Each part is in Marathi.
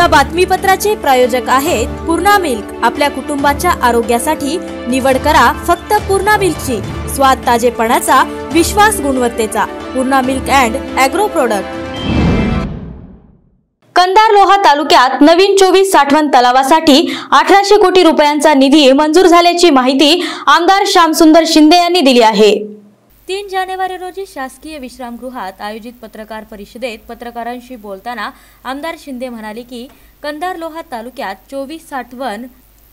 या बातमीपत्राचे प्रायोजक आहेत पूर्णा मिल्क आपल्या कुटुंबाच्या आरोग्यासाठी निवड करा फक्त पूर्णा मिल्कची स्वाद ताजेपणाचा विश्वास गुणवत्तेचा Purna milk and agro product Kandhar Loha तालुक्यात नवीन चोवीस साठवण तलावासाठी अठराशे कोटी रुपयांचा निधी मंजूर झाल्याची माहिती आमदार श्यामसुंदर शिंदे यांनी दिली आहे तीन जानेवारी रोजी शासकीय विश्रामगृहात आयोजित पत्रकार परिषदेत पत्रकारांशी बोलताना आमदार शिंदे म्हणाले की कंदार लोहा तालुक्यात चोवीस साठवण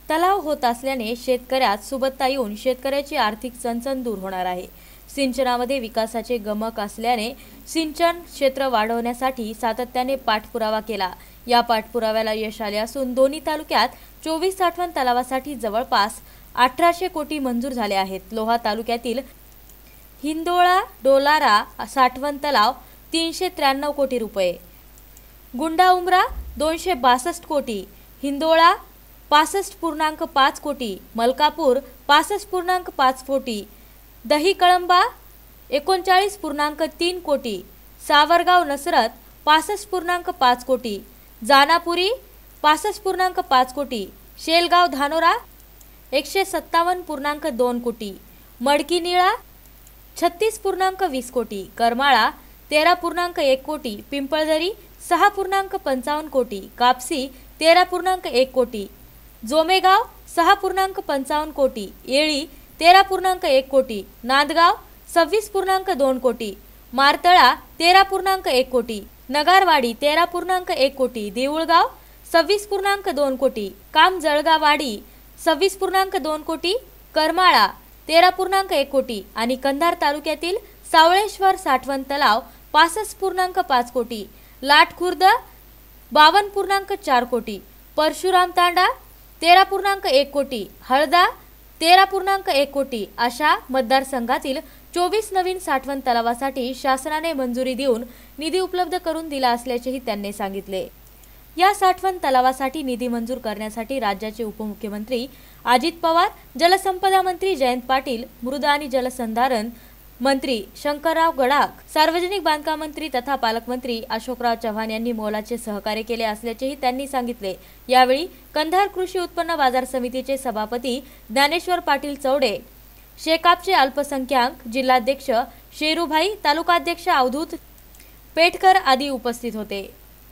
तलाव होत असल्याने शेतकऱ्यात सुबत्ता येऊन शेतकऱ्याची आर्थिक चणचण दूर होणार आहे सिंचनामध्ये विकासाचे गमक असल्याने सिंचन क्षेत्र वाढवण्यासाठी सातत्याने पाठपुरावा केला या पाठपुराव्याला यश आले असून दोन्ही तालुक्यात चोवीस साठवण तलावासाठी जवळपास अठराशे कोटी मंजूर झाले आहेत लोहा तालुक्यातील हिंदोळा डोलारा साठवण तलाव तीनशे त्र्याण्णव कोटी रुपये गुंडा उमरा दोनशे बासष्ट कोटी हिंदोळा पासष्ट पूर्णांक पाच कोटी मलकापूर पासष्ट पूर्णांक पाच कोटी दही कळंबा एकोणचाळीस पूर्णांक तीन कोटी सावरगाव नसरत पासष्ट पूर्णांक पाच कोटी जानापुरी पासष्ट पूर्णांक पाच कोटी शेलगाव धानोरा एकशे सत्तावन्न पूर्णांक दोन कोटी मडकी निळा छत्तीस पूर्णांक वीस कोटी करमाळा तेरा पूर्णांक एक कोटी पिंपळदरी सहा पूर्णांक पंचावन्न कोटी कापसी तेरा पूर्णांक एक कोटी जोमेगाव सहा पूर्णांक पंचावन्न कोटी येळी तेरा पूर्णांक एक कोटी नांदगाव सव्वीस पूर्णांक दोन कोटी मारतळा तेरा पूर्णांक एक कोटी नगारवाडी तेरा पूर्णांक एक कोटी देऊळगाव सव्वीस पूर्णांक दोन कोटी काम जळगावाडी सव्वीस पूर्णांक दोन कोटी करमाळा तेरा पूर्णांक एक कोटी आणि कंधार तालुक्यातील सावळेश्वर साठवण तलाव पासष्ट पूर्णांक पाच कोटी लाटखुर्द बावन्न पूर्णांक चार कोटी परशुराम तांडा तेरा पूर्णांक एक कोटी हळदा तेरा पूर्णांक एक कोटी अशा मतदारसंघातील चोवीस नवीन साठवण तलावासाठी शासनाने मंजुरी देऊन निधी उपलब्ध करून दिला असल्याचेही त्यांनी सांगितले या साठवण तलावासाठी निधी मंजूर करण्यासाठी राज्याचे उपमुख्यमंत्री अजित पवार जलसंपदा मंत्री जयंत पाटील मृदा आणि जलसंधारण मंत्री शंकरराव गडाख सार्वजनिक बांधकाम मंत्री तथा पालकमंत्री अशोकराव चव्हाण यांनी मोलाचे सहकार्य केले असल्याचेही त्यांनी सांगितले यावेळी कंधार कृषी उत्पन्न बाजार समितीचे सभापती ज्ञानेश्वर पाटील चौडे शेकापचे अल्पसंख्याक जिल्हाध्यक्ष शेरूभाई तालुकाध्यक्ष अवधूत पेटकर आदी उपस्थित होते